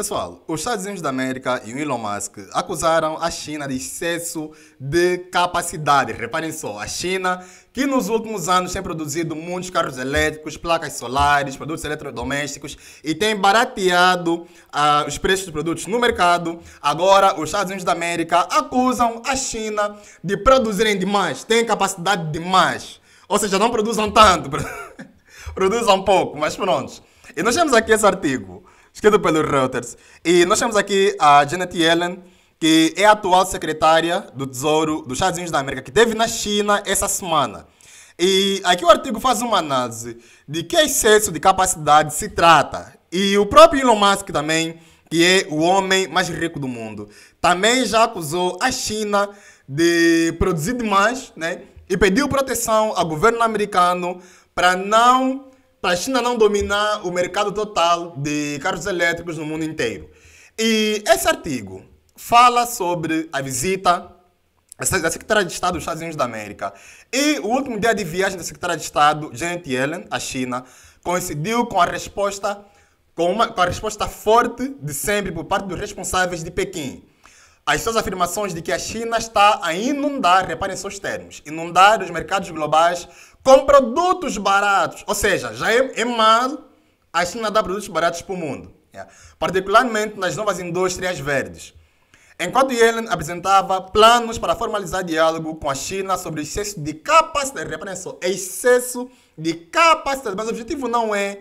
Pessoal, os Estados Unidos da América e o Elon Musk acusaram a China de excesso de capacidade. Reparem só, a China, que nos últimos anos tem produzido muitos carros elétricos, placas solares, produtos eletrodomésticos e tem barateado uh, os preços dos produtos no mercado, agora os Estados Unidos da América acusam a China de produzirem demais, têm capacidade demais. Ou seja, não produzam tanto, produzam pouco, mas pronto. E nós temos aqui esse artigo escrito pelo Reuters. E nós temos aqui a Janet Yellen, que é a atual secretária do Tesouro dos Estados Unidos da América, que esteve na China essa semana. E aqui o artigo faz uma análise de que excesso de capacidade se trata. E o próprio Elon Musk também, que é o homem mais rico do mundo, também já acusou a China de produzir demais, né? E pediu proteção ao governo americano para não para a China não dominar o mercado total de carros elétricos no mundo inteiro. E esse artigo fala sobre a visita da Secretaria de Estado dos Estados Unidos da América. E o último dia de viagem da Secretaria de Estado, Janet Yellen, à China, coincidiu com a resposta com, uma, com a resposta forte de sempre por parte dos responsáveis de Pequim. As suas afirmações de que a China está a inundar, reparem seus termos, inundar os mercados globais com produtos baratos. Ou seja, já é, é mal a China dar produtos baratos para o mundo, yeah. Né? particularmente nas novas indústrias verdes. Enquanto Yellen apresentava planos para formalizar diálogo com a China sobre excesso de capacidade, reparem só, é excesso de capacidade, mas o objetivo não é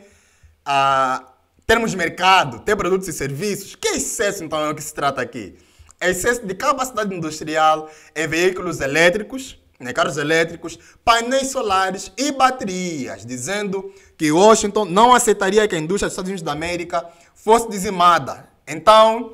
ah, termos mercado, ter produtos e serviços. Que excesso então é o que se trata aqui? É excesso de capacidade industrial em é veículos elétricos, né, carros elétricos, painéis solares e baterias, dizendo que Washington não aceitaria que a indústria dos Estados Unidos da América fosse dizimada. Então,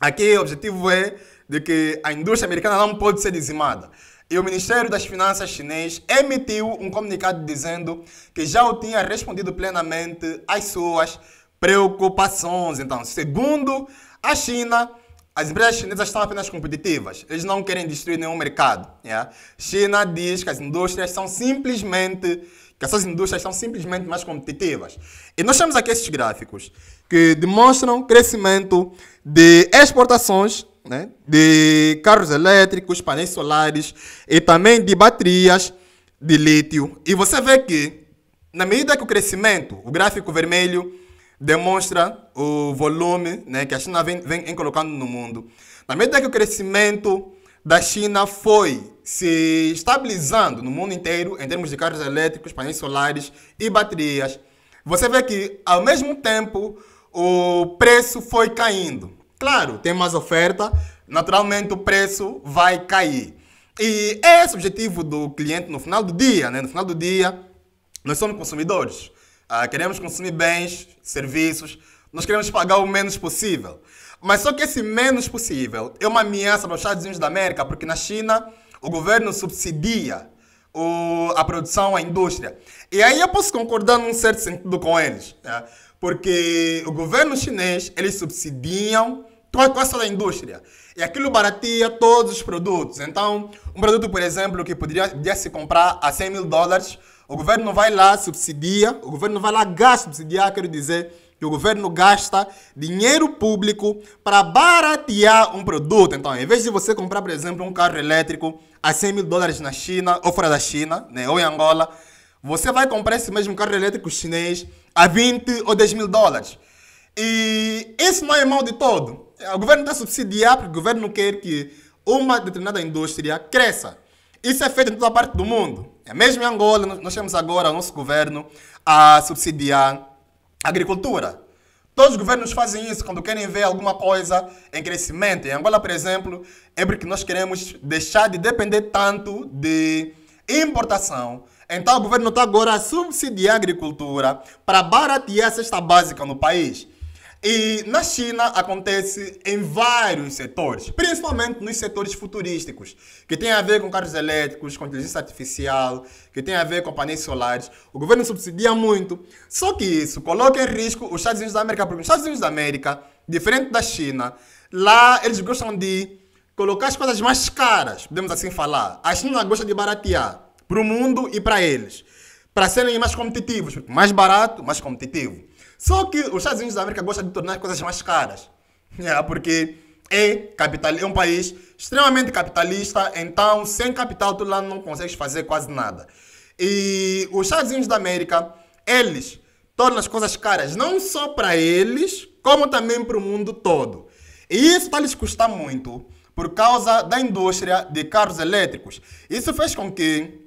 aqui o objetivo é de que a indústria americana não pode ser dizimada. E o Ministério das Finanças chinês emitiu um comunicado dizendo que já o tinha respondido plenamente às suas preocupações. Então, segundo a China, as empresas chinesas são apenas competitivas, eles não querem destruir nenhum mercado. Yeah? China diz que as indústrias são simplesmente que essas indústrias são simplesmente mais competitivas. E nós temos aqui esses gráficos que demonstram crescimento de exportações né, de carros elétricos, painéis solares e também de baterias de lítio. E você vê que, na medida que o crescimento, o gráfico vermelho, demonstra o volume né, que a China vem, vem colocando no mundo. Na medida que o crescimento da China foi se estabilizando no mundo inteiro em termos de carros elétricos, painéis solares e baterias, você vê que ao mesmo tempo o preço foi caindo. Claro, tem mais oferta, naturalmente o preço vai cair. E é esse é o objetivo do cliente no final do dia, né? No final do dia, nós somos consumidores. Uh, queremos consumir bens, serviços, nós queremos pagar o menos possível. Mas só que esse menos possível é uma ameaça para os Estados Unidos da América, porque na China o governo subsidia o, a produção, a indústria. E aí eu posso concordar num certo sentido com eles, né? porque o governo chinês, eles subsidiam toda a da indústria. E aquilo baratia todos os produtos. Então, um produto, por exemplo, que poderia se comprar a 100 mil dólares, o governo não vai lá subsidia, o governo não vai lá gasta subsidiar, quero dizer que o governo gasta dinheiro público para baratear um produto. Então, em vez de você comprar, por exemplo, um carro elétrico a 100 mil dólares na China, ou fora da China, né, ou em Angola, você vai comprar esse mesmo carro elétrico chinês a 20 ou 10 mil dólares. E isso não é mal de todo. O governo está subsidiar porque o governo quer que uma determinada indústria cresça. Isso é feito em toda parte do mundo. É mesmo em Angola, nós temos agora o nosso governo a subsidiar a agricultura. Todos os governos fazem isso quando querem ver alguma coisa em crescimento. Em Angola, por exemplo, é porque nós queremos deixar de depender tanto de importação. Então, o governo está agora a subsidiar a agricultura para baratear a cesta básica no país. E na China acontece em vários setores, principalmente nos setores futurísticos, que tem a ver com carros elétricos, com inteligência artificial, que tem a ver com painéis solares. O governo subsidia muito, só que isso coloca em risco os Estados Unidos da América, porque os Estados Unidos da América, diferente da China, lá eles gostam de colocar as coisas mais caras, podemos assim falar. A China gosta de baratear para o mundo e para eles, para serem mais competitivos, mais barato, mais competitivo. Só que os Estados Unidos da América gostam de tornar as coisas mais caras. É, porque é, capital, é um país extremamente capitalista, então sem capital tu lá não consegues fazer quase nada. E os Estados Unidos da América, eles tornam as coisas caras não só para eles, como também para o mundo todo. E isso está lhes custar muito por causa da indústria de carros elétricos. Isso fez com que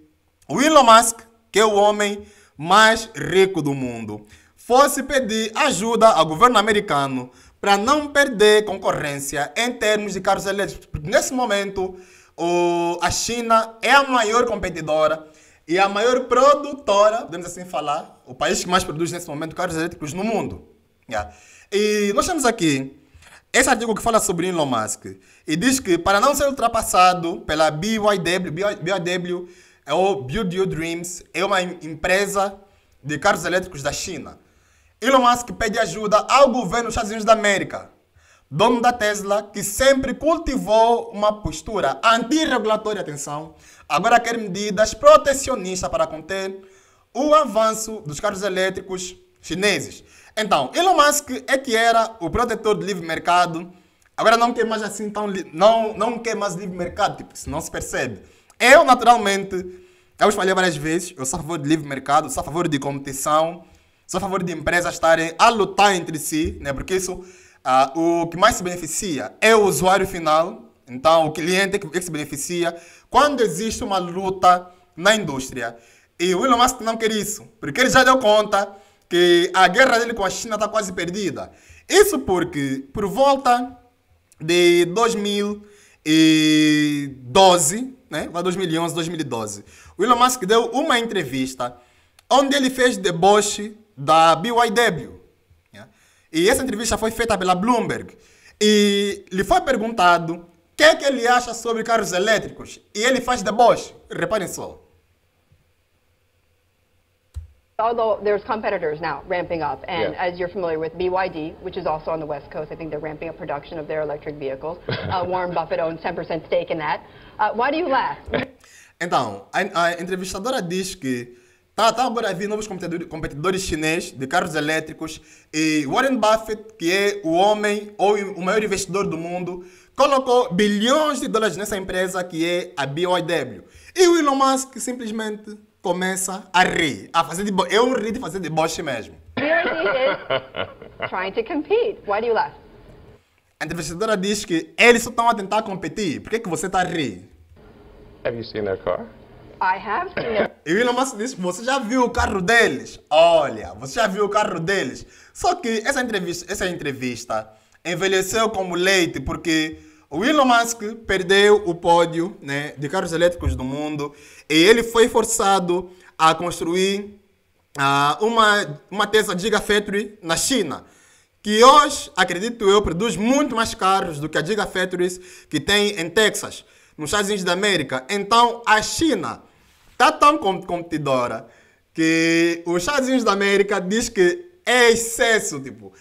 o Elon Musk, que é o homem mais rico do mundo, fosse pedir ajuda ao governo americano para não perder concorrência em termos de carros elétricos. Nesse momento, o, a China é a maior competidora e a maior produtora, podemos assim falar, o país que mais produz nesse momento carros elétricos no mundo. Yeah. E nós temos aqui esse artigo que fala sobre Elon Musk e diz que para não ser ultrapassado pela BYD, BYD é o Build Your Dreams, é uma empresa de carros elétricos da China. Elon Musk pede ajuda ao governo dos Estados Unidos da América, dono da Tesla, que sempre cultivou uma postura antirregulatória, atenção, agora quer medidas protecionistas para conter o avanço dos carros elétricos chineses. Então, Elon Musk é que era o protetor do livre mercado, agora não quer mais assim tão não não quer mais livre mercado, tipo, isso não se percebe. Eu naturalmente, eu os falei várias vezes, eu sou a favor de livre mercado, sou a favor de competição, sou a favor de empresas estarem a lutar entre si, né? porque isso, ah, o que mais se beneficia é o usuário final, então o cliente que, é que se beneficia quando existe uma luta na indústria. E o Elon Musk não quer isso, porque ele já deu conta que a guerra dele com a China está quase perdida. Isso porque, por volta de 2012, né? 2011, 2012, o Elon Musk deu uma entrevista onde ele fez deboche da BYW. Né? E essa entrevista foi feita pela Bloomberg. E lhe foi perguntado o que é que ele acha sobre carros elétricos. E ele faz deboche. Reparem só. although there's competitors now ramping up, and yeah. as you're familiar with BYD, which is also on the West Coast, I think they're ramping up production of their electric vehicles. Uh, Warren Buffett owns 10% stake in that. Uh, why do you laugh? Então, a, a entrevistadora diz que tá tá agora a vir novos competidores, competidores chineses de carros elétricos e Warren Buffett, que é o homem ou o maior investidor do mundo, colocou bilhões de dólares nessa empresa que é a BYD. E o Elon Musk simplesmente começa a rir, a fazer Eu é ri de fazer deboche mesmo. trying to compete. Why do you laugh? A entrevistadora diz que eles só estão a tentar competir. Por que, que você está a rir? Have you seen their car? I have seen it. E o Elon Musk disse, você já viu o carro deles? Olha, você já viu o carro deles? Só que essa entrevista, essa entrevista envelheceu como leite, porque o Elon Musk perdeu o pódio né, de carros elétricos do mundo e ele foi forçado a construir uh, uma, uma Tesla Gigafactory na China que hoje, acredito eu, produz muito mais carros do que a Gigafactories que tem em Texas, nos Estados Unidos da América. Então, a China está tão competidora que os Estados Unidos da América diz que é excesso, tipo,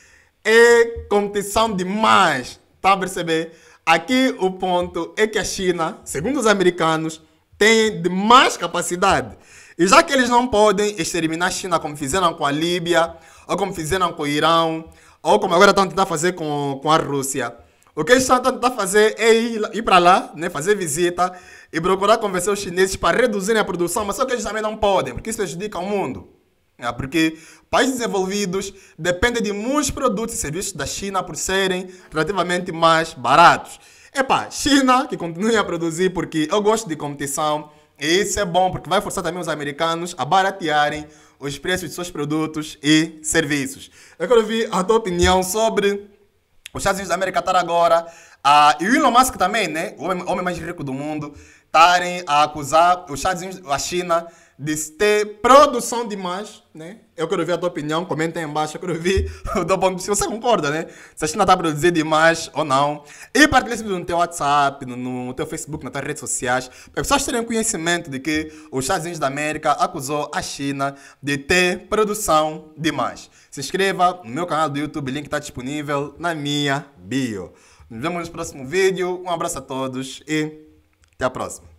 é competição demais, tá a perceber? Aqui o ponto é que a China, segundo os americanos, tem demais capacidade. E já que eles não podem exterminar a China como fizeram com a Líbia, ou como fizeram com o Irã ou como agora estão tentando fazer com, com a Rússia, o que eles estão tentando fazer é ir, ir para lá, né, fazer visita e procurar convencer os chineses para reduzirem a produção, mas só que eles também não podem, porque isso prejudica o mundo. É porque países desenvolvidos dependem de muitos produtos e serviços da China por serem relativamente mais baratos. Epá, China que continue a produzir porque eu gosto de competição e isso é bom porque vai forçar também os americanos a baratearem os preços de seus produtos e serviços. Eu quero ouvir a tua opinião sobre os Estados Unidos da América estar agora. Uh, e o Elon Musk também, né? O homem mais rico do mundo estarem a acusar os Estados Unidos, a China, de ter produção demais, né? Eu quero ver a tua opinião, comenta aí embaixo, eu quero ver o teu ponto de vista. Você concorda, né? Se a China está a produzir demais ou não. E partilha esse vídeo no teu WhatsApp, no, no teu Facebook, nas tuas redes sociais, para as pessoas terem conhecimento de que os Estados Unidos da América acusou a China de ter produção demais. Se inscreva no meu canal do YouTube, link está disponível na minha bio. Nos vemos no próximo vídeo, um abraço a todos e... Até a próxima.